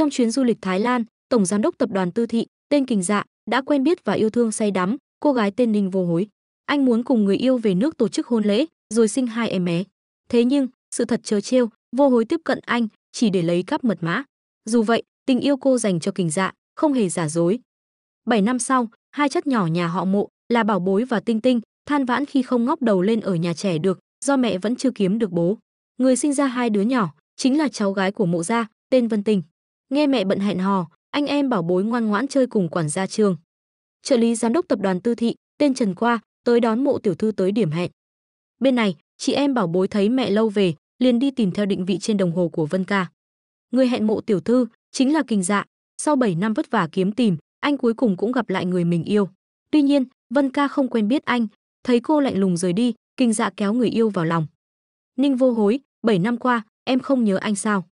Trong chuyến du lịch Thái Lan, Tổng Giám đốc Tập đoàn Tư Thị, tên Kình Dạ, đã quen biết và yêu thương say đắm cô gái tên Ninh Vô Hối. Anh muốn cùng người yêu về nước tổ chức hôn lễ, rồi sinh hai em bé. Thế nhưng, sự thật trớ trêu, Vô Hối tiếp cận anh chỉ để lấy cắp mật mã. Dù vậy, tình yêu cô dành cho Kình Dạ không hề giả dối. 7 năm sau, hai chất nhỏ nhà họ Mộ là Bảo Bối và Tinh Tinh than vãn khi không ngóc đầu lên ở nhà trẻ được, do mẹ vẫn chưa kiếm được bố. Người sinh ra hai đứa nhỏ chính là cháu gái của Mộ gia, tên Vân Tình. Nghe mẹ bận hẹn hò, anh em bảo bối ngoan ngoãn chơi cùng quản gia trường. Trợ lý giám đốc tập đoàn Tư Thị, tên Trần Qua, tới đón mộ tiểu thư tới điểm hẹn. Bên này, chị em bảo bối thấy mẹ lâu về, liền đi tìm theo định vị trên đồng hồ của Vân Ca. Người hẹn mộ tiểu thư chính là Kình Dạ, sau 7 năm vất vả kiếm tìm, anh cuối cùng cũng gặp lại người mình yêu. Tuy nhiên, Vân Ca không quen biết anh, thấy cô lạnh lùng rời đi, Kình Dạ kéo người yêu vào lòng. Ninh Vô Hối, 7 năm qua, em không nhớ anh sao?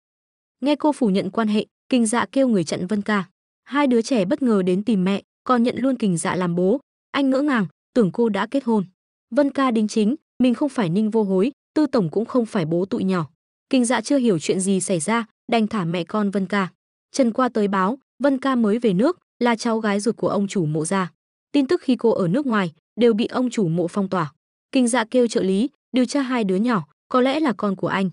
Nghe cô phủ nhận quan hệ, Kình Dạ kêu người chặn Vân Ca. Hai đứa trẻ bất ngờ đến tìm mẹ, còn nhận luôn Kình Dạ làm bố. Anh ngỡ ngàng, tưởng cô đã kết hôn. Vân Ca đính chính, mình không phải Ninh Vô Hối, Tư tổng cũng không phải bố tụi nhỏ. Kình Dạ chưa hiểu chuyện gì xảy ra, đành thả mẹ con Vân Ca. Trần qua tới báo, Vân Ca mới về nước, là cháu gái ruột của ông chủ mộ gia. Tin tức khi cô ở nước ngoài đều bị ông chủ mộ phong tỏa. Kinh Dạ kêu trợ lý điều tra hai đứa nhỏ, có lẽ là con của anh.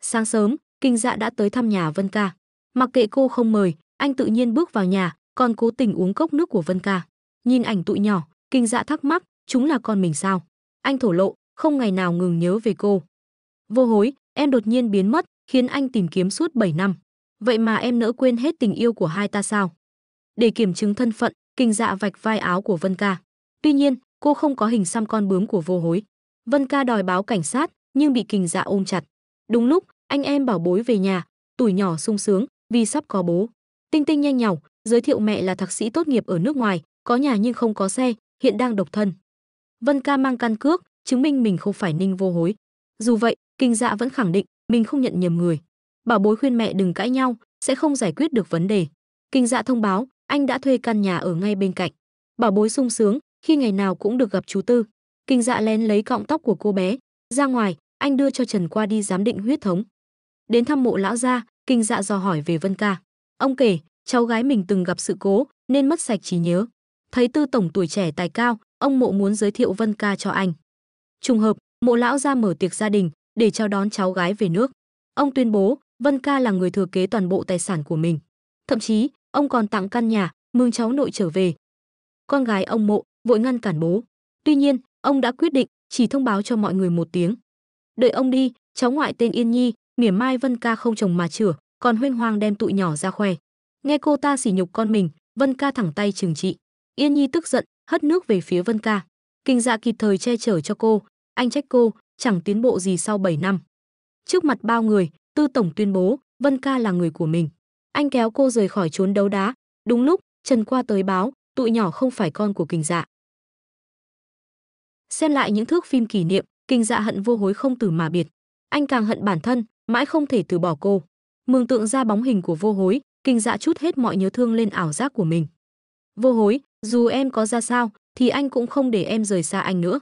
Sáng sớm, Kinh Dạ đã tới thăm nhà Vân Ca. Mặc kệ cô không mời, anh tự nhiên bước vào nhà, còn cố tình uống cốc nước của Vân Ca. Nhìn ảnh tụi nhỏ, kinh dạ thắc mắc, chúng là con mình sao? Anh thổ lộ, không ngày nào ngừng nhớ về cô. Vô hối, em đột nhiên biến mất, khiến anh tìm kiếm suốt 7 năm. Vậy mà em nỡ quên hết tình yêu của hai ta sao? Để kiểm chứng thân phận, kinh dạ vạch vai áo của Vân Ca. Tuy nhiên, cô không có hình xăm con bướm của vô hối. Vân Ca đòi báo cảnh sát, nhưng bị kinh dạ ôm chặt. Đúng lúc, anh em bảo bối về nhà, tuổi nhỏ sung sướng, vì sắp có bố. Tinh Tinh nhanh nhảu, giới thiệu mẹ là thạc sĩ tốt nghiệp ở nước ngoài, có nhà nhưng không có xe, hiện đang độc thân. Vân Ca mang căn cước, chứng minh mình không phải Ninh Vô Hối. Dù vậy, Kinh Dạ vẫn khẳng định mình không nhận nhầm người. Bảo bối khuyên mẹ đừng cãi nhau, sẽ không giải quyết được vấn đề. Kinh Dạ thông báo, anh đã thuê căn nhà ở ngay bên cạnh. Bảo bối sung sướng, khi ngày nào cũng được gặp chú Tư. Kinh Dạ lén lấy cọng tóc của cô bé, ra ngoài, anh đưa cho Trần qua đi giám định huyết thống. Đến thăm mộ lão gia, kinh dạ dò hỏi về Vân Ca. Ông kể, cháu gái mình từng gặp sự cố nên mất sạch trí nhớ. Thấy Tư tổng tuổi trẻ tài cao, ông mộ muốn giới thiệu Vân Ca cho anh. Trùng hợp, mộ lão ra mở tiệc gia đình để chào đón cháu gái về nước. Ông tuyên bố Vân Ca là người thừa kế toàn bộ tài sản của mình. Thậm chí, ông còn tặng căn nhà, mừng cháu nội trở về. Con gái ông mộ vội ngăn cản bố. Tuy nhiên, ông đã quyết định chỉ thông báo cho mọi người một tiếng. Đợi ông đi, cháu ngoại tên Yên Nhi mỉa mai Vân Ca không chồng mà chửa, còn huyên hoang đem tụi nhỏ ra khoe. Nghe cô ta sỉ nhục con mình, Vân Ca thẳng tay trừng trị. Yên Nhi tức giận, hất nước về phía Vân Ca. Kinh dạ kịp thời che chở cho cô, anh trách cô, chẳng tiến bộ gì sau 7 năm. Trước mặt bao người, Tư Tổng tuyên bố, Vân Ca là người của mình. Anh kéo cô rời khỏi chốn đấu đá. Đúng lúc, Trần Qua tới báo, tụi nhỏ không phải con của kinh dạ. Xem lại những thước phim kỷ niệm, kinh dạ hận vô hối không từ mà biệt. Anh càng hận bản thân, mãi không thể từ bỏ cô. Mường tượng ra bóng hình của vô hối, kinh dạ chút hết mọi nhớ thương lên ảo giác của mình. Vô hối, dù em có ra sao, thì anh cũng không để em rời xa anh nữa.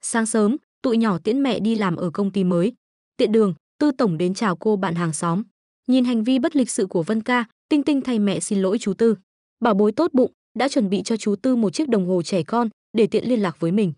Sáng sớm, tụi nhỏ tiễn mẹ đi làm ở công ty mới. Tiện đường, tư tổng đến chào cô bạn hàng xóm. Nhìn hành vi bất lịch sự của Vân ca, Tinh Tinh thay mẹ xin lỗi chú Tư. Bảo bối tốt bụng, đã chuẩn bị cho chú Tư một chiếc đồng hồ trẻ con để tiện liên lạc với mình.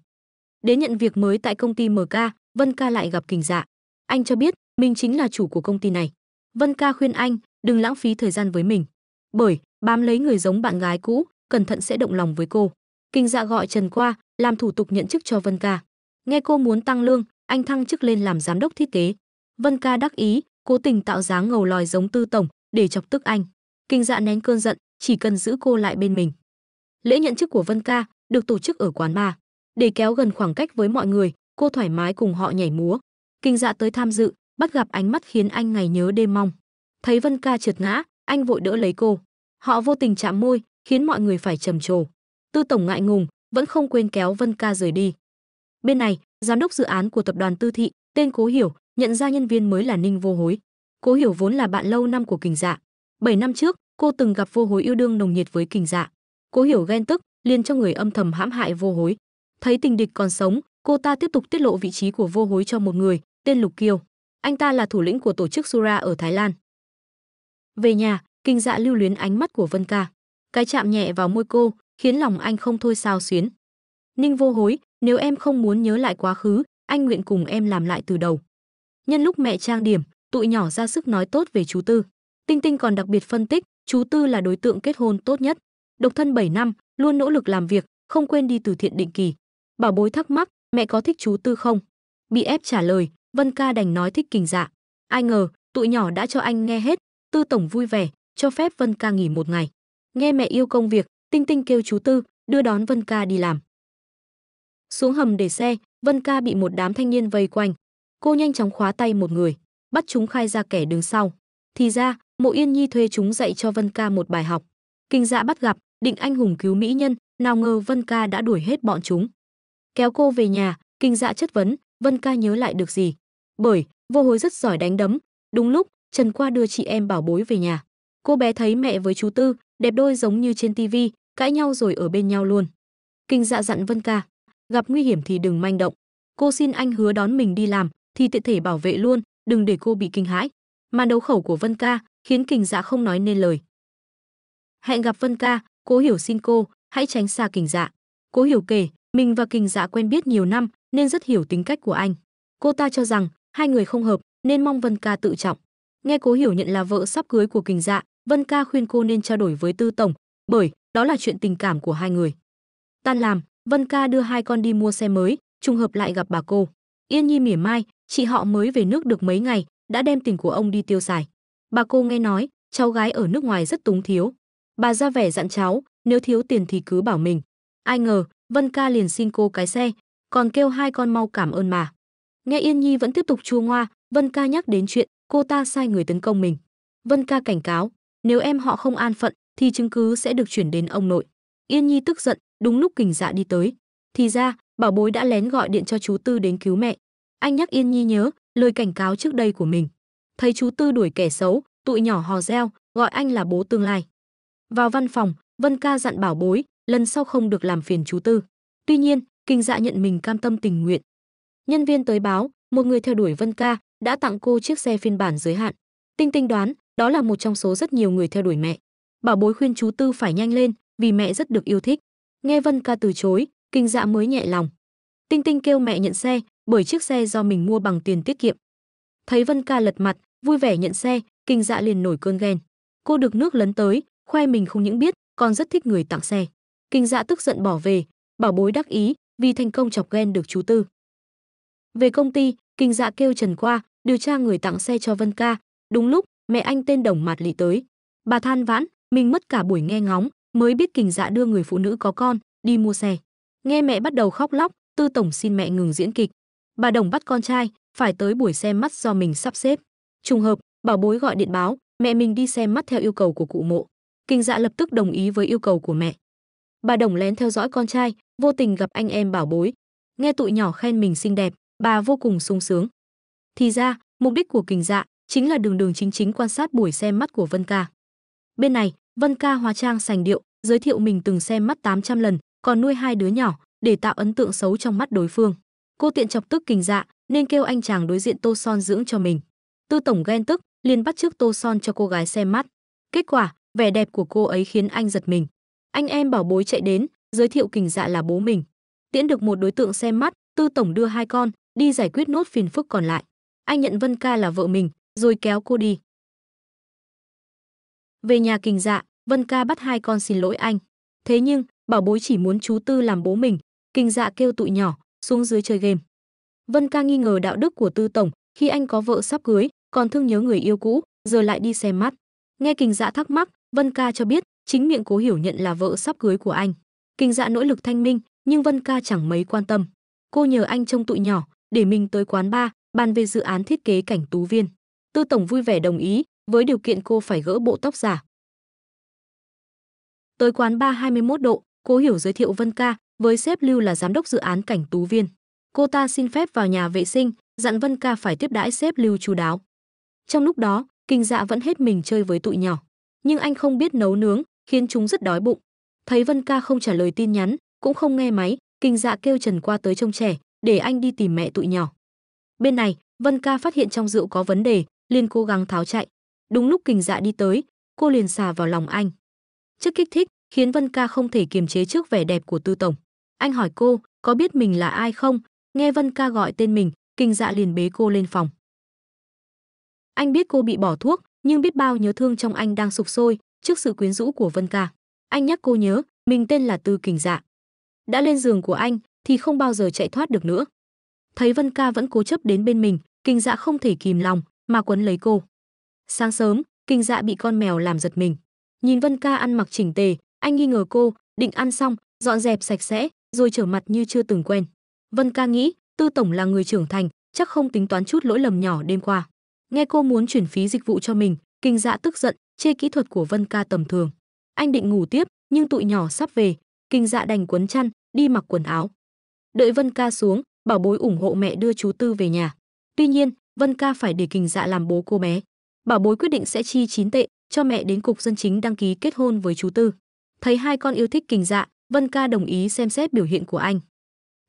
Đến nhận việc mới tại công ty MK, Vân ca lại gặp Kình Dạ. Anh cho biết mình chính là chủ của công ty này vân ca khuyên anh đừng lãng phí thời gian với mình bởi bám lấy người giống bạn gái cũ cẩn thận sẽ động lòng với cô kinh dạ gọi trần qua làm thủ tục nhận chức cho vân ca nghe cô muốn tăng lương anh thăng chức lên làm giám đốc thiết kế vân ca đắc ý cố tình tạo dáng ngầu lòi giống tư tổng để chọc tức anh kinh dạ nén cơn giận chỉ cần giữ cô lại bên mình lễ nhận chức của vân ca được tổ chức ở quán bar để kéo gần khoảng cách với mọi người cô thoải mái cùng họ nhảy múa kinh dạ tới tham dự bắt gặp ánh mắt khiến anh ngày nhớ đêm mong. Thấy Vân Ca trượt ngã, anh vội đỡ lấy cô. Họ vô tình chạm môi, khiến mọi người phải trầm trồ. Tư tổng ngại ngùng, vẫn không quên kéo Vân Ca rời đi. Bên này, giám đốc dự án của tập đoàn Tư Thị, tên Cố Hiểu, nhận ra nhân viên mới là Ninh Vô Hối. Cố Hiểu vốn là bạn lâu năm của Kình Dạ. 7 năm trước, cô từng gặp Vô Hối yêu đương nồng nhiệt với Kình Dạ. Cố Hiểu ghen tức, liền cho người âm thầm hãm hại Vô Hối. Thấy tình địch còn sống, cô ta tiếp tục tiết lộ vị trí của Vô Hối cho một người, tên Lục Kiêu. Anh ta là thủ lĩnh của tổ chức Sura ở Thái Lan. Về nhà, kinh dạ lưu luyến ánh mắt của Vân Ca. Cái chạm nhẹ vào môi cô, khiến lòng anh không thôi sao xuyến. Ninh vô hối, nếu em không muốn nhớ lại quá khứ, anh nguyện cùng em làm lại từ đầu. Nhân lúc mẹ trang điểm, tụi nhỏ ra sức nói tốt về chú Tư. Tinh Tinh còn đặc biệt phân tích, chú Tư là đối tượng kết hôn tốt nhất. Độc thân 7 năm, luôn nỗ lực làm việc, không quên đi từ thiện định kỳ. Bảo bối thắc mắc, mẹ có thích chú Tư không? Bị ép trả lời, Vân ca đành nói thích kình dạ. Ai ngờ, tụi nhỏ đã cho anh nghe hết, Tư tổng vui vẻ, cho phép Vân ca nghỉ một ngày. Nghe mẹ yêu công việc, Tinh Tinh kêu chú Tư, đưa đón Vân ca đi làm. Xuống hầm để xe, Vân ca bị một đám thanh niên vây quanh. Cô nhanh chóng khóa tay một người, bắt chúng khai ra kẻ đứng sau. Thì ra, Mộ Yên Nhi thuê chúng dạy cho Vân ca một bài học. Kinh dạ bắt gặp, định anh hùng cứu mỹ nhân, nào ngờ Vân ca đã đuổi hết bọn chúng. Kéo cô về nhà, kinh dạ chất vấn, Vân ca nhớ lại được gì? bởi vô hối rất giỏi đánh đấm đúng lúc trần qua đưa chị em bảo bối về nhà cô bé thấy mẹ với chú tư đẹp đôi giống như trên tivi cãi nhau rồi ở bên nhau luôn kinh dạ dặn vân ca gặp nguy hiểm thì đừng manh động cô xin anh hứa đón mình đi làm thì tiện thể bảo vệ luôn đừng để cô bị kinh hãi màn đấu khẩu của vân ca khiến kình dạ không nói nên lời hẹn gặp vân ca cố hiểu xin cô hãy tránh xa kình dạ cố hiểu kể mình và kình dạ quen biết nhiều năm nên rất hiểu tính cách của anh cô ta cho rằng hai người không hợp nên mong vân ca tự trọng nghe cố hiểu nhận là vợ sắp cưới của kình dạ vân ca khuyên cô nên trao đổi với tư tổng bởi đó là chuyện tình cảm của hai người tan làm vân ca đưa hai con đi mua xe mới trùng hợp lại gặp bà cô yên nhi mỉa mai chị họ mới về nước được mấy ngày đã đem tiền của ông đi tiêu xài bà cô nghe nói cháu gái ở nước ngoài rất túng thiếu bà ra vẻ dặn cháu nếu thiếu tiền thì cứ bảo mình ai ngờ vân ca liền xin cô cái xe còn kêu hai con mau cảm ơn mà Nghe Yên Nhi vẫn tiếp tục chua ngoa, Vân Ca nhắc đến chuyện cô ta sai người tấn công mình. Vân Ca cảnh cáo, nếu em họ không an phận thì chứng cứ sẽ được chuyển đến ông nội. Yên Nhi tức giận, đúng lúc Kình Dạ đi tới, thì ra, bảo bối đã lén gọi điện cho chú Tư đến cứu mẹ. Anh nhắc Yên Nhi nhớ lời cảnh cáo trước đây của mình. Thấy chú Tư đuổi kẻ xấu, tụi nhỏ hò reo, gọi anh là bố tương lai. Vào văn phòng, Vân Ca dặn bảo bối, lần sau không được làm phiền chú Tư. Tuy nhiên, Kình Dạ nhận mình cam tâm tình nguyện, Nhân viên tới báo, một người theo đuổi Vân Ca đã tặng cô chiếc xe phiên bản giới hạn. Tinh Tinh đoán, đó là một trong số rất nhiều người theo đuổi mẹ. Bảo bối khuyên chú Tư phải nhanh lên, vì mẹ rất được yêu thích. Nghe Vân Ca từ chối, Kinh Dạ mới nhẹ lòng. Tinh Tinh kêu mẹ nhận xe, bởi chiếc xe do mình mua bằng tiền tiết kiệm. Thấy Vân Ca lật mặt, vui vẻ nhận xe, Kinh Dạ liền nổi cơn ghen. Cô được nước lấn tới, khoe mình không những biết, còn rất thích người tặng xe. Kinh Dạ tức giận bỏ về, bảo bối đắc ý, vì thành công chọc ghen được chú Tư. Về công ty, Kinh Dạ kêu Trần qua, điều tra người tặng xe cho Vân Ca. Đúng lúc, mẹ anh tên Đồng Mạt Lị tới. Bà than vãn, mình mất cả buổi nghe ngóng, mới biết Kình Dạ đưa người phụ nữ có con đi mua xe. Nghe mẹ bắt đầu khóc lóc, Tư tổng xin mẹ ngừng diễn kịch. Bà Đồng bắt con trai, phải tới buổi xem mắt do mình sắp xếp. Trùng hợp, bảo bối gọi điện báo, mẹ mình đi xem mắt theo yêu cầu của cụ mộ. Kinh Dạ lập tức đồng ý với yêu cầu của mẹ. Bà Đồng lén theo dõi con trai, vô tình gặp anh em bảo bối. Nghe tụi nhỏ khen mình xinh đẹp, Bà vô cùng sung sướng. Thì ra, mục đích của kình dạ chính là đường đường chính chính quan sát buổi xem mắt của Vân Ca. Bên này, Vân Ca hóa trang sành điệu, giới thiệu mình từng xem mắt 800 lần, còn nuôi hai đứa nhỏ để tạo ấn tượng xấu trong mắt đối phương. Cô tiện chọc tức kình dạ, nên kêu anh chàng đối diện Tô Son dưỡng cho mình. Tư tổng ghen tức, liền bắt trước Tô Son cho cô gái xem mắt. Kết quả, vẻ đẹp của cô ấy khiến anh giật mình. Anh em bảo bối chạy đến, giới thiệu kình dạ là bố mình. Tiễn được một đối tượng xem mắt, Tư tổng đưa hai con, đi giải quyết nốt phiền phức còn lại. Anh nhận Vân Ca là vợ mình, rồi kéo cô đi. Về nhà kình dạ, Vân Ca bắt hai con xin lỗi anh. Thế nhưng, bảo bối chỉ muốn chú Tư làm bố mình, kình dạ kêu tụi nhỏ, xuống dưới chơi game. Vân Ca nghi ngờ đạo đức của Tư Tổng, khi anh có vợ sắp cưới, còn thương nhớ người yêu cũ, giờ lại đi xem mắt. Nghe kình dạ thắc mắc, Vân Ca cho biết, chính miệng cố hiểu nhận là vợ sắp cưới của anh. Kình dạ nỗ lực thanh minh, nhưng Vân Ca chẳng mấy quan tâm. Cô nhờ anh trông tụi nhỏ, để mình tới quán ba bàn về dự án thiết kế cảnh tú viên. Tư Tổng vui vẻ đồng ý, với điều kiện cô phải gỡ bộ tóc giả. Tới quán bar 21 độ, cô Hiểu giới thiệu Vân Ca, với sếp Lưu là giám đốc dự án cảnh tú viên. Cô ta xin phép vào nhà vệ sinh, dặn Vân Ca phải tiếp đãi sếp Lưu chú đáo. Trong lúc đó, Kinh Dạ vẫn hết mình chơi với tụi nhỏ, nhưng anh không biết nấu nướng, khiến chúng rất đói bụng. Thấy Vân Ca không trả lời tin nhắn, cũng không nghe máy, Kinh Dạ kêu Trần qua tới trông trẻ, để anh đi tìm mẹ tụi nhỏ. Bên này, Vân Ca phát hiện trong rượu có vấn đề, liền cố gắng tháo chạy. Đúng lúc Kình Dạ đi tới, cô liền xà vào lòng anh. Chất kích thích khiến Vân Ca không thể kiềm chế trước vẻ đẹp của Tư tổng. Anh hỏi cô, có biết mình là ai không? Nghe Vân Ca gọi tên mình, Kình Dạ liền bế cô lên phòng. Anh biết cô bị bỏ thuốc, nhưng biết bao nhớ thương trong anh đang sụp sôi trước sự quyến rũ của Vân Ca. Anh nhắc cô nhớ, mình tên là Tư Kình Dạ. Đã lên giường của anh, thì không bao giờ chạy thoát được nữa. Thấy Vân Ca vẫn cố chấp đến bên mình, Kinh Dạ không thể kìm lòng mà quấn lấy cô. Sáng sớm, Kinh Dạ bị con mèo làm giật mình. Nhìn Vân Ca ăn mặc chỉnh tề, anh nghi ngờ cô, định ăn xong, dọn dẹp sạch sẽ, rồi trở mặt như chưa từng quen. Vân Ca nghĩ, Tư tổng là người trưởng thành, chắc không tính toán chút lỗi lầm nhỏ đêm qua. Nghe cô muốn chuyển phí dịch vụ cho mình, Kinh Dạ tức giận, chê kỹ thuật của Vân Ca tầm thường. Anh định ngủ tiếp, nhưng tụi nhỏ sắp về, Kinh Dạ đành quấn chăn, đi mặc quần áo đợi Vân Ca xuống, bảo bối ủng hộ mẹ đưa chú Tư về nhà. Tuy nhiên, Vân Ca phải để Kình Dạ làm bố cô bé. Bảo bối quyết định sẽ chi 9 tệ cho mẹ đến cục dân chính đăng ký kết hôn với chú Tư. Thấy hai con yêu thích Kình Dạ, Vân Ca đồng ý xem xét biểu hiện của anh.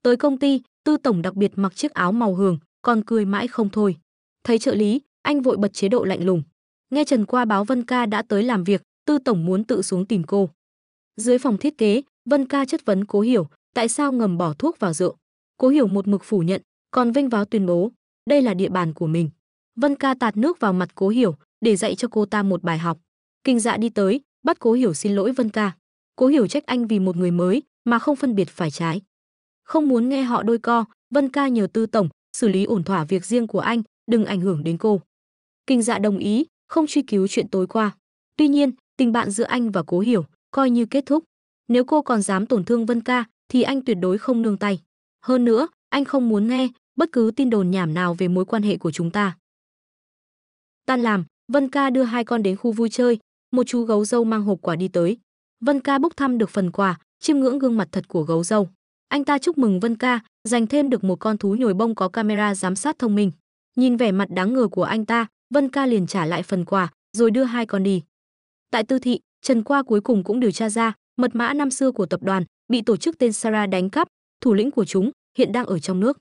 Tới công ty, Tư tổng đặc biệt mặc chiếc áo màu hường, còn cười mãi không thôi. Thấy trợ lý, anh vội bật chế độ lạnh lùng. Nghe Trần qua báo Vân Ca đã tới làm việc, Tư tổng muốn tự xuống tìm cô. Dưới phòng thiết kế, Vân Ca chất vấn Cố Hiểu, tại sao ngầm bỏ thuốc vào rượu. Cố hiểu một mực phủ nhận, còn Vinh Váo tuyên bố, đây là địa bàn của mình. Vân ca tạt nước vào mặt cố hiểu, để dạy cho cô ta một bài học. Kinh dạ đi tới, bắt cố hiểu xin lỗi Vân ca. Cố hiểu trách anh vì một người mới, mà không phân biệt phải trái. Không muốn nghe họ đôi co, Vân ca nhờ tư tổng, xử lý ổn thỏa việc riêng của anh, đừng ảnh hưởng đến cô. Kinh dạ đồng ý, không truy cứu chuyện tối qua. Tuy nhiên, tình bạn giữa anh và cố hiểu, coi như kết thúc. Nếu cô còn dám tổn thương Vân ca, thì anh tuyệt đối không nương tay. Hơn nữa, anh không muốn nghe bất cứ tin đồn nhảm nào về mối quan hệ của chúng ta. Tan làm, Vân Ca đưa hai con đến khu vui chơi, một chú gấu dâu mang hộp quà đi tới. Vân Ca bốc thăm được phần quà, chiêm ngưỡng gương mặt thật của gấu dâu. Anh ta chúc mừng Vân Ca, giành thêm được một con thú nhồi bông có camera giám sát thông minh. Nhìn vẻ mặt đáng ngờ của anh ta, Vân Ca liền trả lại phần quà, rồi đưa hai con đi. Tại Tư Thị, Trần Qua cuối cùng cũng điều tra ra, mật mã năm xưa của tập đoàn bị tổ chức tên Sara đánh cắp, thủ lĩnh của chúng hiện đang ở trong nước.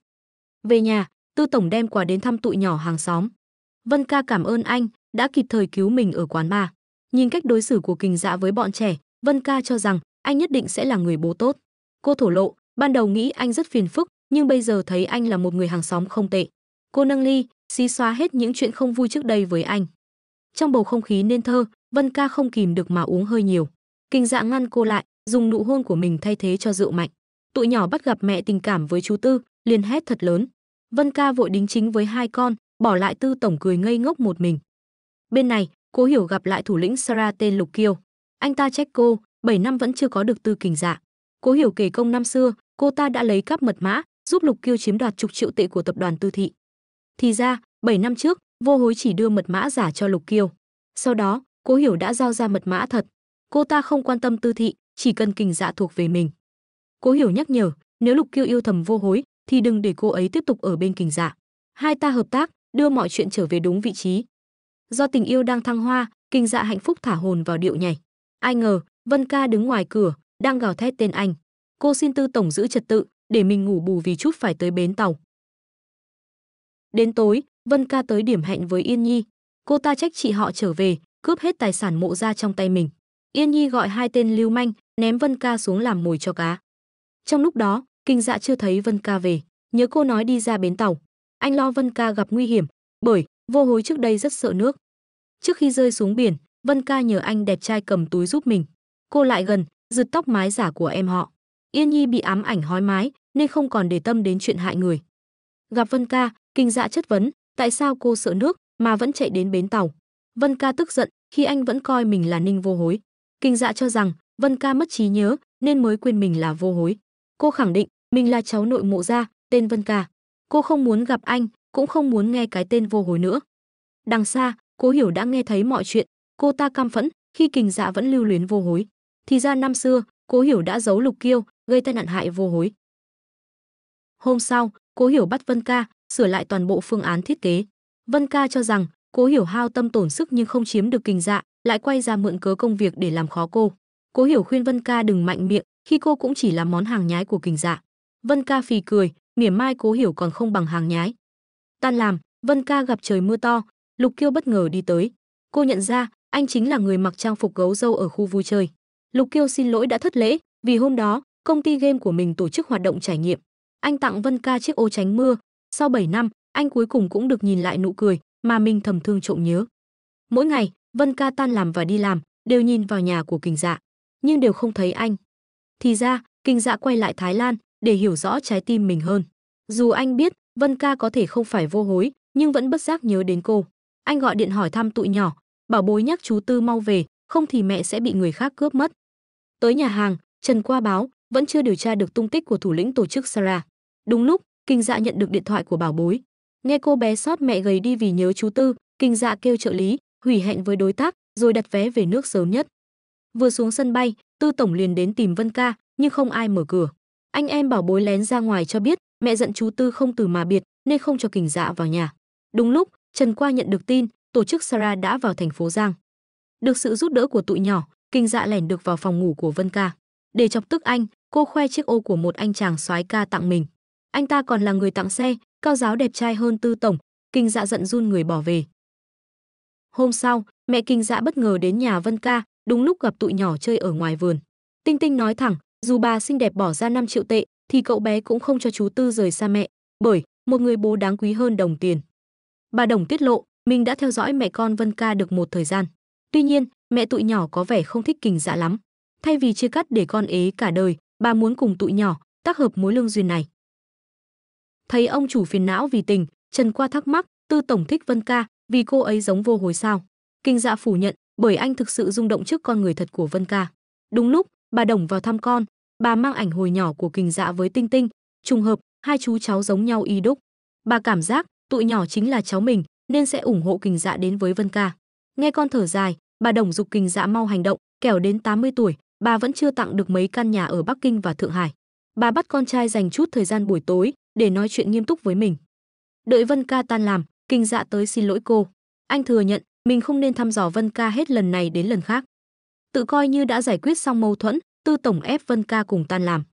Về nhà, Tư tổng đem quà đến thăm tụi nhỏ hàng xóm. Vân ca cảm ơn anh đã kịp thời cứu mình ở quán bar. Nhìn cách đối xử của Kình Dạ với bọn trẻ, Vân ca cho rằng anh nhất định sẽ là người bố tốt. Cô thổ lộ, ban đầu nghĩ anh rất phiền phức, nhưng bây giờ thấy anh là một người hàng xóm không tệ. Cô nâng ly, xí xóa hết những chuyện không vui trước đây với anh. Trong bầu không khí nên thơ, Vân ca không kìm được mà uống hơi nhiều. Kình Dạ ngăn cô lại, dùng nụ hôn của mình thay thế cho rượu mạnh. Tụi nhỏ bắt gặp mẹ tình cảm với chú Tư, liền hét thật lớn. Vân ca vội đính chính với hai con, bỏ lại Tư Tổng cười ngây ngốc một mình. Bên này, Cố Hiểu gặp lại thủ lĩnh Sara tên Lục Kiêu. Anh ta trách cô, 7 năm vẫn chưa có được tư kình dạ. Cố Hiểu kể công năm xưa, cô ta đã lấy cắp mật mã, giúp Lục Kiêu chiếm đoạt chục triệu tệ của tập đoàn Tư Thị. Thì ra, 7 năm trước, vô hối chỉ đưa mật mã giả cho Lục Kiêu. Sau đó, Cố Hiểu đã giao ra mật mã thật. Cô ta không quan tâm Tư Thị, chỉ cần kình dạ thuộc về mình cố hiểu nhắc nhở nếu lục kiêu yêu thầm vô hối thì đừng để cô ấy tiếp tục ở bên kình dạ hai ta hợp tác đưa mọi chuyện trở về đúng vị trí do tình yêu đang thăng hoa kình dạ hạnh phúc thả hồn vào điệu nhảy ai ngờ vân ca đứng ngoài cửa đang gào thét tên anh cô xin tư tổng giữ trật tự để mình ngủ bù vì chút phải tới bến tàu đến tối vân ca tới điểm hẹn với yên nhi cô ta trách chị họ trở về cướp hết tài sản mộ ra trong tay mình Yên Nhi gọi hai tên lưu manh, ném Vân Ca xuống làm mồi cho cá. Trong lúc đó, Kinh Dạ chưa thấy Vân Ca về, nhớ cô nói đi ra bến tàu. Anh lo Vân Ca gặp nguy hiểm, bởi vô hối trước đây rất sợ nước. Trước khi rơi xuống biển, Vân Ca nhờ anh đẹp trai cầm túi giúp mình. Cô lại gần, giật tóc mái giả của em họ. Yên Nhi bị ám ảnh hói mái, nên không còn để tâm đến chuyện hại người. Gặp Vân Ca, Kinh Dạ chất vấn, tại sao cô sợ nước mà vẫn chạy đến bến tàu. Vân Ca tức giận khi anh vẫn coi mình là Ninh vô hối. Kinh dạ cho rằng Vân Ca mất trí nhớ nên mới quên mình là vô hối. Cô khẳng định mình là cháu nội mộ gia, tên Vân Ca. Cô không muốn gặp anh, cũng không muốn nghe cái tên vô hối nữa. Đằng xa, Cố Hiểu đã nghe thấy mọi chuyện, cô ta cam phẫn khi Kình Dạ vẫn lưu luyến vô hối. Thì ra năm xưa, Cố Hiểu đã giấu Lục Kiêu, gây tai nạn hại vô hối. Hôm sau, Cố Hiểu bắt Vân Ca sửa lại toàn bộ phương án thiết kế. Vân Ca cho rằng Cố Hiểu hao tâm tổn sức nhưng không chiếm được Kình Dạ, lại quay ra mượn cớ công việc để làm khó cô. Cố Hiểu khuyên Vân Ca đừng mạnh miệng, khi cô cũng chỉ là món hàng nhái của Kình Dạ. Vân Ca phì cười, mỉa mai Cố Hiểu còn không bằng hàng nhái. Tan làm, Vân Ca gặp trời mưa to, Lục Kiêu bất ngờ đi tới. Cô nhận ra, anh chính là người mặc trang phục gấu dâu ở khu vui chơi. Lục Kiêu xin lỗi đã thất lễ, vì hôm đó, công ty game của mình tổ chức hoạt động trải nghiệm. Anh tặng Vân Ca chiếc ô tránh mưa, sau 7 năm, anh cuối cùng cũng được nhìn lại nụ cười mà mình thầm thương trộm nhớ. Mỗi ngày, Vân Ca tan làm và đi làm, đều nhìn vào nhà của Kình Dạ, nhưng đều không thấy anh. Thì ra, Kình Dạ quay lại Thái Lan để hiểu rõ trái tim mình hơn. Dù anh biết Vân Ca có thể không phải vô hối, nhưng vẫn bất giác nhớ đến cô. Anh gọi điện hỏi thăm tụi nhỏ, bảo bối nhắc chú Tư mau về, không thì mẹ sẽ bị người khác cướp mất. Tới nhà hàng, Trần Qua báo vẫn chưa điều tra được tung tích của thủ lĩnh tổ chức Sarah. Đúng lúc, Kinh Dạ nhận được điện thoại của bảo bối. Nghe cô bé sót mẹ gầy đi vì nhớ chú Tư, Kinh Dạ kêu trợ lý, hủy hẹn với đối tác rồi đặt vé về nước sớm nhất. Vừa xuống sân bay, Tư Tổng liền đến tìm Vân Ca, nhưng không ai mở cửa. Anh em bảo bối lén ra ngoài cho biết, mẹ giận chú Tư không từ mà biệt, nên không cho kình dạ vào nhà. Đúng lúc, Trần Qua nhận được tin, tổ chức Sara đã vào thành phố Giang. Được sự giúp đỡ của tụi nhỏ, kinh dạ lẻn được vào phòng ngủ của Vân Ca. Để chọc tức anh, cô khoe chiếc ô của một anh chàng soái ca tặng mình. Anh ta còn là người tặng xe, cao giáo đẹp trai hơn Tư Tổng, kinh dạ giận run người bỏ về. Hôm sau, mẹ Kinh Dạ bất ngờ đến nhà Vân Ca, đúng lúc gặp tụi nhỏ chơi ở ngoài vườn. Tinh Tinh nói thẳng, dù bà xinh đẹp bỏ ra 5 triệu tệ, thì cậu bé cũng không cho chú Tư rời xa mẹ, bởi một người bố đáng quý hơn đồng tiền. Bà Đồng tiết lộ, mình đã theo dõi mẹ con Vân Ca được một thời gian. Tuy nhiên, mẹ tụi nhỏ có vẻ không thích kinh Dạ lắm. Thay vì chia cắt để con ế cả đời, bà muốn cùng tụi nhỏ tác hợp mối lương duyên này. Thấy ông chủ phiền não vì tình, Trần Qua thắc mắc, Tư tổng thích Vân Ca, vì cô ấy giống vô hồi sao kinh dạ phủ nhận bởi anh thực sự rung động trước con người thật của vân ca đúng lúc bà đồng vào thăm con bà mang ảnh hồi nhỏ của kinh dạ với tinh tinh trùng hợp hai chú cháu giống nhau y đúc bà cảm giác tụi nhỏ chính là cháu mình nên sẽ ủng hộ kinh dạ đến với vân ca nghe con thở dài bà đồng dục kinh dạ mau hành động kẻo đến 80 tuổi bà vẫn chưa tặng được mấy căn nhà ở bắc kinh và thượng hải bà bắt con trai dành chút thời gian buổi tối để nói chuyện nghiêm túc với mình đợi vân ca tan làm Kinh dạ tới xin lỗi cô. Anh thừa nhận, mình không nên thăm dò Vân Ca hết lần này đến lần khác. Tự coi như đã giải quyết xong mâu thuẫn, tư tổng ép Vân Ca cùng tan làm.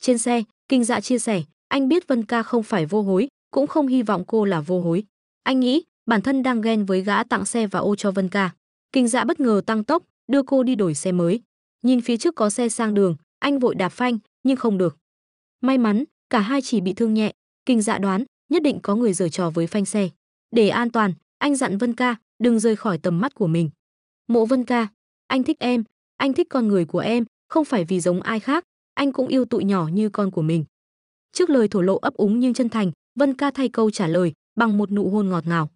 Trên xe, Kinh dạ chia sẻ, anh biết Vân Ca không phải vô hối, cũng không hy vọng cô là vô hối. Anh nghĩ, bản thân đang ghen với gã tặng xe và ô cho Vân Ca. Kinh dạ bất ngờ tăng tốc, đưa cô đi đổi xe mới. Nhìn phía trước có xe sang đường, anh vội đạp phanh, nhưng không được. May mắn, cả hai chỉ bị thương nhẹ, Kinh dạ đoán, nhất định có người giở trò với phanh xe. Để an toàn, anh dặn Vân Ca, đừng rời khỏi tầm mắt của mình. Mộ Vân Ca, anh thích em, anh thích con người của em, không phải vì giống ai khác, anh cũng yêu tụi nhỏ như con của mình. Trước lời thổ lộ ấp úng nhưng chân thành, Vân Ca thay câu trả lời bằng một nụ hôn ngọt ngào.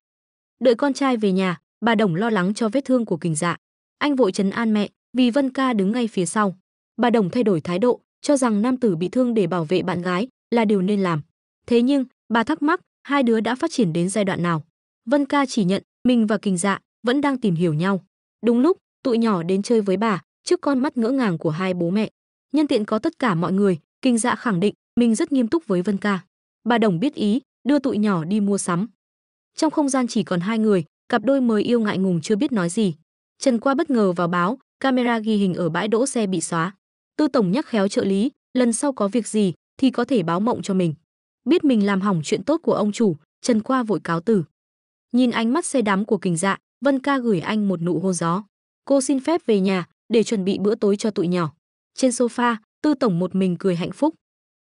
Đợi con trai về nhà, bà Đồng lo lắng cho vết thương của Kình Dạ. Anh vội chấn an mẹ, vì Vân Ca đứng ngay phía sau. Bà Đồng thay đổi thái độ, cho rằng nam tử bị thương để bảo vệ bạn gái là điều nên làm. Thế nhưng, bà thắc mắc, hai đứa đã phát triển đến giai đoạn nào. Vân Ca chỉ nhận, mình và Kình Dạ vẫn đang tìm hiểu nhau. Đúng lúc, tụi nhỏ đến chơi với bà, trước con mắt ngỡ ngàng của hai bố mẹ. Nhân tiện có tất cả mọi người, Kình Dạ khẳng định mình rất nghiêm túc với Vân Ca. Bà Đồng biết ý, đưa tụi nhỏ đi mua sắm. Trong không gian chỉ còn hai người, cặp đôi mới yêu ngại ngùng chưa biết nói gì. Trần Qua bất ngờ vào báo, camera ghi hình ở bãi đỗ xe bị xóa. Tư tổng nhắc khéo trợ lý, lần sau có việc gì thì có thể báo mộng cho mình biết mình làm hỏng chuyện tốt của ông chủ, Trần Qua vội cáo từ. Nhìn ánh mắt xe đám của Kình Dạ, Vân Ca gửi anh một nụ hôn gió. Cô xin phép về nhà để chuẩn bị bữa tối cho tụi nhỏ. Trên sofa, Tư tổng một mình cười hạnh phúc.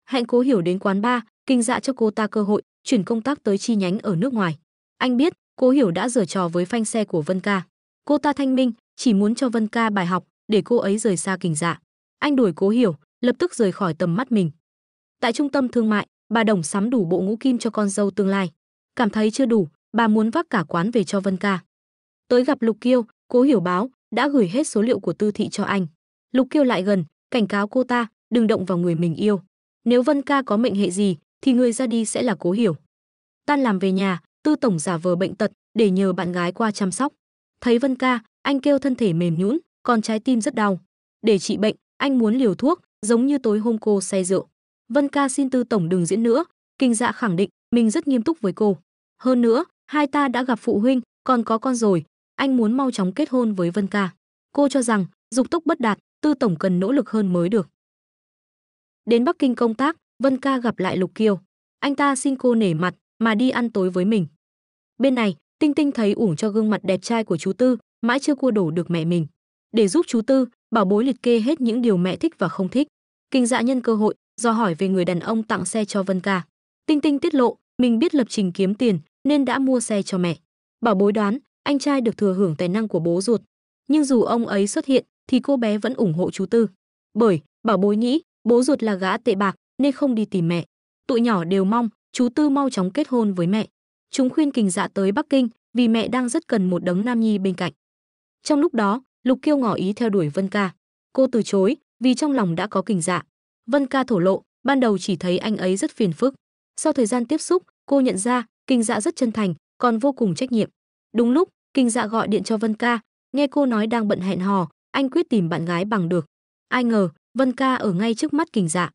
Hạnh Cố Hiểu đến quán bar, Kình Dạ cho cô ta cơ hội chuyển công tác tới chi nhánh ở nước ngoài. Anh biết, Cố Hiểu đã giở trò với phanh xe của Vân Ca. Cô ta thanh minh, chỉ muốn cho Vân Ca bài học để cô ấy rời xa Kình Dạ. Anh đuổi Cố Hiểu, lập tức rời khỏi tầm mắt mình. Tại trung tâm thương mại, bà đồng sắm đủ bộ ngũ kim cho con dâu tương lai cảm thấy chưa đủ bà muốn vác cả quán về cho vân ca tới gặp lục kiêu cố hiểu báo đã gửi hết số liệu của tư thị cho anh lục kiêu lại gần cảnh cáo cô ta đừng động vào người mình yêu nếu vân ca có mệnh hệ gì thì người ra đi sẽ là cố hiểu tan làm về nhà tư tổng giả vờ bệnh tật để nhờ bạn gái qua chăm sóc thấy vân ca anh kêu thân thể mềm nhũn còn trái tim rất đau để trị bệnh anh muốn liều thuốc giống như tối hôm cô say rượu Vân Ca xin Tư tổng đừng diễn nữa, Kinh Dạ khẳng định mình rất nghiêm túc với cô. Hơn nữa, hai ta đã gặp phụ huynh, còn có con rồi, anh muốn mau chóng kết hôn với Vân Ca. Cô cho rằng, dục tốc bất đạt, Tư tổng cần nỗ lực hơn mới được. Đến Bắc Kinh công tác, Vân Ca gặp lại Lục Kiều. Anh ta xin cô nể mặt mà đi ăn tối với mình. Bên này, Tinh Tinh thấy ủng cho gương mặt đẹp trai của chú Tư, mãi chưa cua đổ được mẹ mình. Để giúp chú Tư, bảo bối liệt kê hết những điều mẹ thích và không thích. Kinh dạ nhân cơ hội, do hỏi về người đàn ông tặng xe cho Vân Ca. Tinh Tinh tiết lộ, mình biết lập trình kiếm tiền nên đã mua xe cho mẹ. Bảo bối đoán, anh trai được thừa hưởng tài năng của bố ruột. Nhưng dù ông ấy xuất hiện thì cô bé vẫn ủng hộ chú Tư. Bởi, bảo bối nghĩ, bố ruột là gã tệ bạc nên không đi tìm mẹ. Tụi nhỏ đều mong chú Tư mau chóng kết hôn với mẹ. Chúng khuyên Kình Dạ tới Bắc Kinh vì mẹ đang rất cần một đấng nam nhi bên cạnh. Trong lúc đó, Lục Kiêu ngỏ ý theo đuổi Vân Ca. Cô từ chối vì trong lòng đã có Kình Dạ. Vân Ca thổ lộ, ban đầu chỉ thấy anh ấy rất phiền phức. Sau thời gian tiếp xúc, cô nhận ra, Kinh Dạ rất chân thành, còn vô cùng trách nhiệm. Đúng lúc, Kinh Dạ gọi điện cho Vân Ca, nghe cô nói đang bận hẹn hò, anh quyết tìm bạn gái bằng được. Ai ngờ, Vân Ca ở ngay trước mắt Kinh Dạ.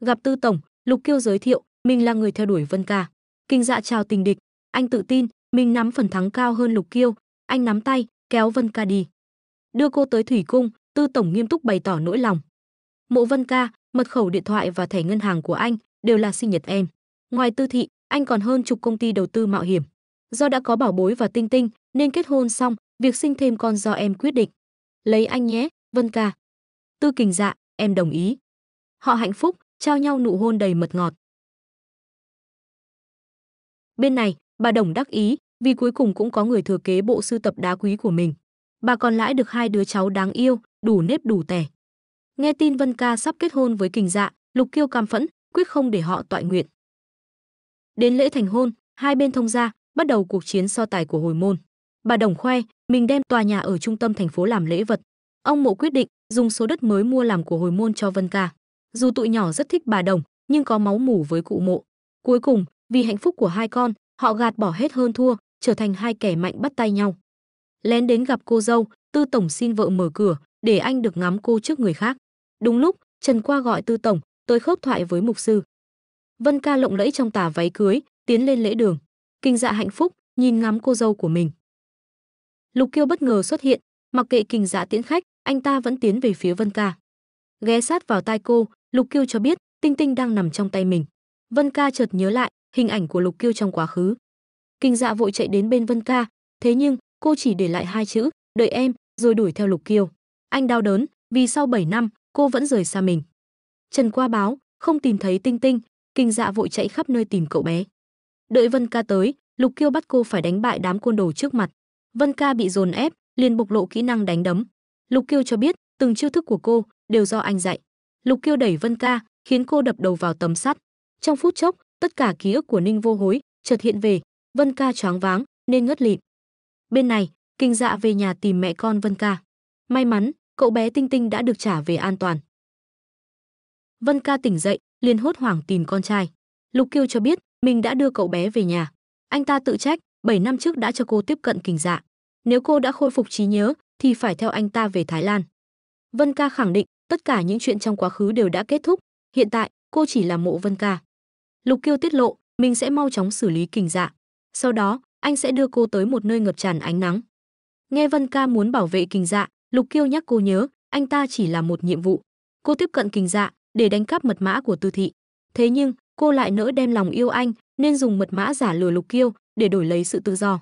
Gặp Tư tổng, Lục Kiêu giới thiệu, mình là người theo đuổi Vân Ca. Kinh Dạ chào tình địch, anh tự tin, mình nắm phần thắng cao hơn Lục Kiêu, anh nắm tay, kéo Vân Ca đi. Đưa cô tới thủy cung, Tư tổng nghiêm túc bày tỏ nỗi lòng. Mộ Vân Ca, mật khẩu điện thoại và thẻ ngân hàng của anh đều là sinh nhật em. Ngoài tư thị, anh còn hơn chục công ty đầu tư mạo hiểm. Do đã có bảo bối và tinh tinh nên kết hôn xong, việc sinh thêm con do em quyết định. Lấy anh nhé, Vân ca. Tư kình dạ, em đồng ý. Họ hạnh phúc, trao nhau nụ hôn đầy mật ngọt. Bên này, bà Đồng đắc ý vì cuối cùng cũng có người thừa kế bộ sưu tập đá quý của mình. Bà còn lãi được hai đứa cháu đáng yêu, đủ nếp đủ tẻ. Nghe tin Vân Ca sắp kết hôn với Kình Dạ, Lục Kiêu cam phẫn, quyết không để họ tọa nguyện. Đến lễ thành hôn, hai bên thông gia, bắt đầu cuộc chiến so tài của hồi môn. Bà Đồng khoe mình đem tòa nhà ở trung tâm thành phố làm lễ vật. Ông Mộ quyết định dùng số đất mới mua làm của hồi môn cho Vân Ca. Dù tụi nhỏ rất thích bà Đồng, nhưng có máu mủ với cụ Mộ. Cuối cùng, vì hạnh phúc của hai con, họ gạt bỏ hết hơn thua, trở thành hai kẻ mạnh bắt tay nhau. Lén đến gặp cô dâu, Tư tổng xin vợ mở cửa, để anh được ngắm cô trước người khác. Đúng lúc, Trần Qua gọi Tư Tổng, tới khớp thoại với mục sư. Vân ca lộng lẫy trong tà váy cưới, tiến lên lễ đường. Kinh dạ hạnh phúc, nhìn ngắm cô dâu của mình. Lục Kiêu bất ngờ xuất hiện, mặc kệ kinh dạ tiễn khách, anh ta vẫn tiến về phía Vân ca. Ghé sát vào tai cô, Lục Kiêu cho biết Tinh Tinh đang nằm trong tay mình. Vân ca chợt nhớ lại hình ảnh của Lục Kiêu trong quá khứ. Kinh dạ vội chạy đến bên Vân ca, thế nhưng cô chỉ để lại hai chữ, đợi em, rồi đuổi theo Lục Kiêu anh đau đớn vì sau 7 năm cô vẫn rời xa mình trần qua báo không tìm thấy tinh tinh kinh dạ vội chạy khắp nơi tìm cậu bé đợi vân ca tới lục kiêu bắt cô phải đánh bại đám côn đồ trước mặt vân ca bị dồn ép liền bộc lộ kỹ năng đánh đấm lục kiêu cho biết từng chiêu thức của cô đều do anh dạy lục kiêu đẩy vân ca khiến cô đập đầu vào tấm sắt trong phút chốc tất cả ký ức của ninh vô hối chợt hiện về vân ca choáng váng nên ngất lịm bên này kinh dạ về nhà tìm mẹ con vân ca may mắn cậu bé Tinh Tinh đã được trả về an toàn. Vân Ca tỉnh dậy, liền hốt hoảng tìm con trai. Lục Kiêu cho biết mình đã đưa cậu bé về nhà. Anh ta tự trách, 7 năm trước đã cho cô tiếp cận kình dạ. Nếu cô đã khôi phục trí nhớ thì phải theo anh ta về Thái Lan. Vân Ca khẳng định tất cả những chuyện trong quá khứ đều đã kết thúc, hiện tại cô chỉ là mộ Vân Ca. Lục Kiêu tiết lộ, mình sẽ mau chóng xử lý kình dạ. Sau đó, anh sẽ đưa cô tới một nơi ngập tràn ánh nắng. Nghe Vân Ca muốn bảo vệ kình dạ, Lục Kiêu nhắc cô nhớ, anh ta chỉ là một nhiệm vụ. Cô tiếp cận kình dạ để đánh cắp mật mã của Tư thị. Thế nhưng, cô lại nỡ đem lòng yêu anh nên dùng mật mã giả lừa Lục Kiêu để đổi lấy sự tự do.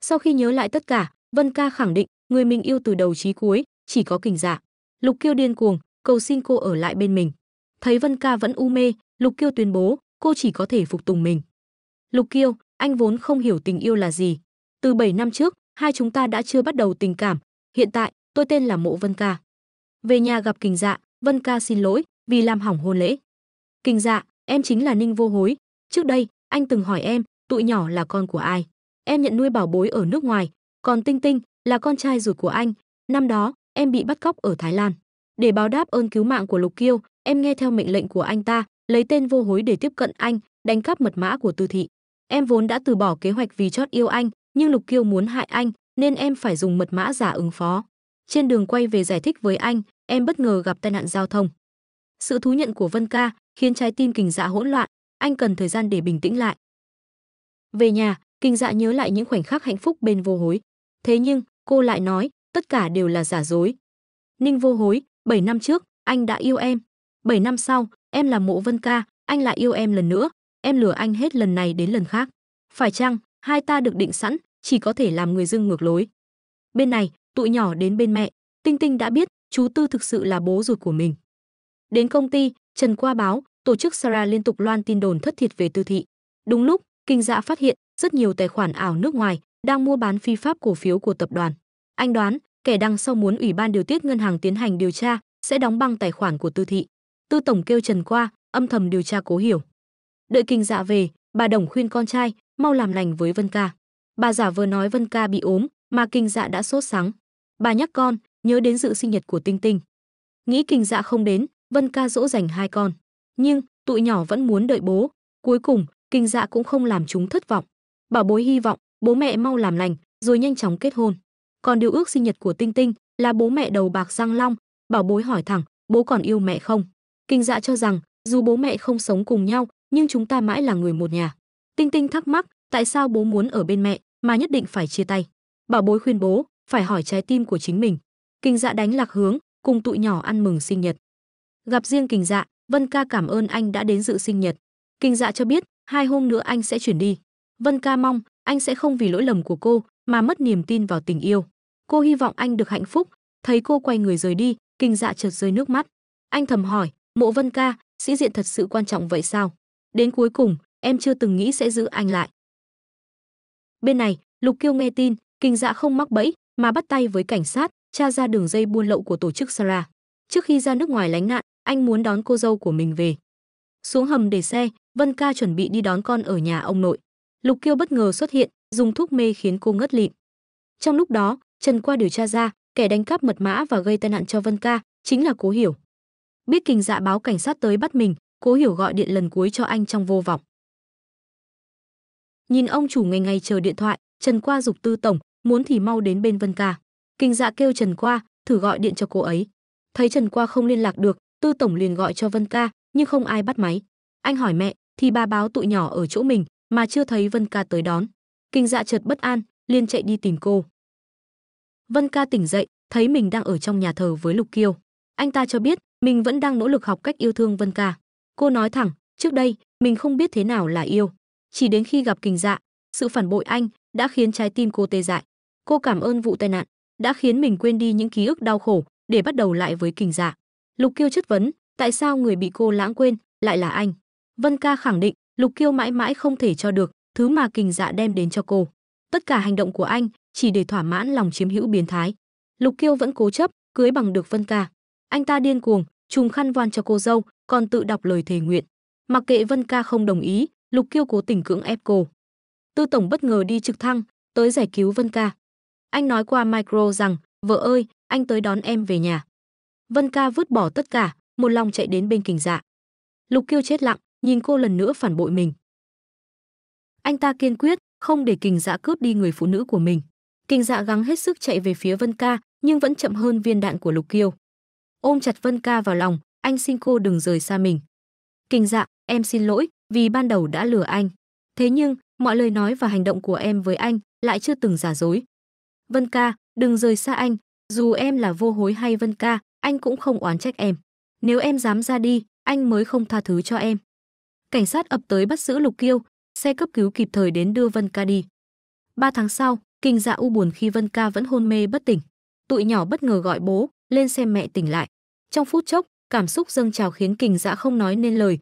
Sau khi nhớ lại tất cả, Vân Ca khẳng định người mình yêu từ đầu chí cuối chỉ có kình dạ. Lục Kiêu điên cuồng, cầu xin cô ở lại bên mình. Thấy Vân Ca vẫn u mê, Lục Kiêu tuyên bố cô chỉ có thể phục tùng mình. Lục Kiêu, anh vốn không hiểu tình yêu là gì. Từ 7 năm trước, hai chúng ta đã chưa bắt đầu tình cảm, hiện tại tôi tên là Mộ Vân Ca. Về nhà gặp Kình Dạ, Vân Ca xin lỗi vì làm hỏng hôn lễ. Kình Dạ, em chính là Ninh Vô Hối, trước đây anh từng hỏi em, tụi nhỏ là con của ai? Em nhận nuôi bảo bối ở nước ngoài, còn Tinh Tinh là con trai ruột của anh, năm đó em bị bắt cóc ở Thái Lan. Để báo đáp ơn cứu mạng của Lục Kiêu, em nghe theo mệnh lệnh của anh ta, lấy tên Vô Hối để tiếp cận anh, đánh cắp mật mã của Tư thị. Em vốn đã từ bỏ kế hoạch vì chót yêu anh, nhưng Lục Kiêu muốn hại anh, nên em phải dùng mật mã giả ứng phó. Trên đường quay về giải thích với anh, em bất ngờ gặp tai nạn giao thông. Sự thú nhận của Vân Ca khiến trái tim Kình Dạ hỗn loạn, anh cần thời gian để bình tĩnh lại. Về nhà, Kình Dạ nhớ lại những khoảnh khắc hạnh phúc bên vô hối. Thế nhưng, cô lại nói, tất cả đều là giả dối. Ninh vô hối, 7 năm trước, anh đã yêu em. 7 năm sau, em là mộ Vân Ca, anh lại yêu em lần nữa. Em lừa anh hết lần này đến lần khác. Phải chăng, hai ta được định sẵn, chỉ có thể làm người dưng ngược lối. Bên này, tụi nhỏ đến bên mẹ, Tinh Tinh đã biết chú Tư thực sự là bố ruột của mình. Đến công ty, Trần qua báo, tổ chức Sarah liên tục loan tin đồn thất thiệt về Tư Thị. Đúng lúc, kinh dạ phát hiện rất nhiều tài khoản ảo nước ngoài đang mua bán phi pháp cổ phiếu của tập đoàn. Anh đoán, kẻ đằng sau muốn Ủy ban điều tiết ngân hàng tiến hành điều tra, sẽ đóng băng tài khoản của Tư Thị. Tư tổng kêu Trần qua, âm thầm điều tra Cố Hiểu. Đợi kinh dạ về, bà Đồng khuyên con trai mau làm lành với Vân Ca. Bà giả vờ nói Vân Ca bị ốm, mà kinh dạ đã sốt sắng bà nhắc con nhớ đến dự sinh nhật của tinh tinh nghĩ kinh dạ không đến vân ca dỗ dành hai con nhưng tụi nhỏ vẫn muốn đợi bố cuối cùng kinh dạ cũng không làm chúng thất vọng bảo bối hy vọng bố mẹ mau làm lành rồi nhanh chóng kết hôn còn điều ước sinh nhật của tinh tinh là bố mẹ đầu bạc răng long bảo bối hỏi thẳng bố còn yêu mẹ không kinh dạ cho rằng dù bố mẹ không sống cùng nhau nhưng chúng ta mãi là người một nhà tinh tinh thắc mắc tại sao bố muốn ở bên mẹ mà nhất định phải chia tay bảo bối khuyên bố phải hỏi trái tim của chính mình kình dạ đánh lạc hướng cùng tụi nhỏ ăn mừng sinh nhật gặp riêng kình dạ vân ca cảm ơn anh đã đến dự sinh nhật kình dạ cho biết hai hôm nữa anh sẽ chuyển đi vân ca mong anh sẽ không vì lỗi lầm của cô mà mất niềm tin vào tình yêu cô hy vọng anh được hạnh phúc thấy cô quay người rời đi kinh dạ chợt rơi nước mắt anh thầm hỏi mộ vân ca sĩ diện thật sự quan trọng vậy sao đến cuối cùng em chưa từng nghĩ sẽ giữ anh lại bên này lục kiêu nghe tin Kinh Dạ không mắc bẫy mà bắt tay với cảnh sát, tra ra đường dây buôn lậu của tổ chức Sara. Trước khi ra nước ngoài lánh nạn, anh muốn đón cô dâu của mình về. Xuống hầm để xe, Vân Ca chuẩn bị đi đón con ở nhà ông nội. Lục Kiêu bất ngờ xuất hiện, dùng thuốc mê khiến cô ngất lịm. Trong lúc đó, Trần qua điều tra ra, kẻ đánh cắp mật mã và gây tai nạn cho Vân Ca chính là Cố Hiểu. Biết Kình Dạ báo cảnh sát tới bắt mình, Cố Hiểu gọi điện lần cuối cho anh trong vô vọng. Nhìn ông chủ ngày ngày chờ điện thoại, Trần Qua dục Tư tổng, muốn thì mau đến bên Vân Ca. Kinh Dạ kêu Trần Qua, thử gọi điện cho cô ấy. Thấy Trần Qua không liên lạc được, Tư tổng liền gọi cho Vân Ca, nhưng không ai bắt máy. Anh hỏi mẹ, thì bà báo tụi nhỏ ở chỗ mình mà chưa thấy Vân Ca tới đón. Kinh Dạ chợt bất an, liền chạy đi tìm cô. Vân Ca tỉnh dậy, thấy mình đang ở trong nhà thờ với Lục Kiêu. Anh ta cho biết mình vẫn đang nỗ lực học cách yêu thương Vân Ca. Cô nói thẳng, trước đây mình không biết thế nào là yêu, chỉ đến khi gặp Kình Dạ, sự phản bội anh đã khiến trái tim cô tê dại cô cảm ơn vụ tai nạn đã khiến mình quên đi những ký ức đau khổ để bắt đầu lại với kình dạ lục kiêu chất vấn tại sao người bị cô lãng quên lại là anh vân ca khẳng định lục kiêu mãi mãi không thể cho được thứ mà kình dạ đem đến cho cô tất cả hành động của anh chỉ để thỏa mãn lòng chiếm hữu biến thái lục kiêu vẫn cố chấp cưới bằng được vân ca anh ta điên cuồng trùng khăn van cho cô dâu còn tự đọc lời thề nguyện mặc kệ vân ca không đồng ý lục kiêu cố tình cưỡng ép cô tư tổng bất ngờ đi trực thăng tới giải cứu vân ca anh nói qua micro rằng, vợ ơi, anh tới đón em về nhà. Vân ca vứt bỏ tất cả, một lòng chạy đến bên kình dạ. Lục kiêu chết lặng, nhìn cô lần nữa phản bội mình. Anh ta kiên quyết, không để kình dạ cướp đi người phụ nữ của mình. Kình dạ gắng hết sức chạy về phía Vân ca, nhưng vẫn chậm hơn viên đạn của Lục kiêu. Ôm chặt Vân ca vào lòng, anh xin cô đừng rời xa mình. Kình dạ, em xin lỗi, vì ban đầu đã lừa anh. Thế nhưng, mọi lời nói và hành động của em với anh lại chưa từng giả dối, Vân ca, đừng rời xa anh, dù em là vô hối hay Vân ca, anh cũng không oán trách em. Nếu em dám ra đi, anh mới không tha thứ cho em. Cảnh sát ập tới bắt giữ Lục Kiêu, xe cấp cứu kịp thời đến đưa Vân ca đi. Ba tháng sau, kinh dạ u buồn khi Vân ca vẫn hôn mê bất tỉnh. Tụi nhỏ bất ngờ gọi bố, lên xem mẹ tỉnh lại. Trong phút chốc, cảm xúc dâng trào khiến kình dạ không nói nên lời.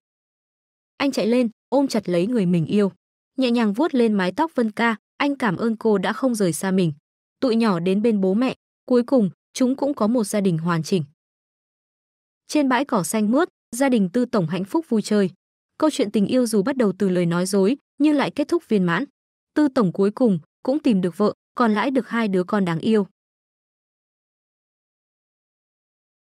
Anh chạy lên, ôm chặt lấy người mình yêu. Nhẹ nhàng vuốt lên mái tóc Vân ca, anh cảm ơn cô đã không rời xa mình tụi nhỏ đến bên bố mẹ, cuối cùng chúng cũng có một gia đình hoàn chỉnh. Trên bãi cỏ xanh mướt, gia đình Tư Tổng hạnh phúc vui chơi. Câu chuyện tình yêu dù bắt đầu từ lời nói dối, nhưng lại kết thúc viên mãn. Tư Tổng cuối cùng cũng tìm được vợ, còn lãi được hai đứa con đáng yêu.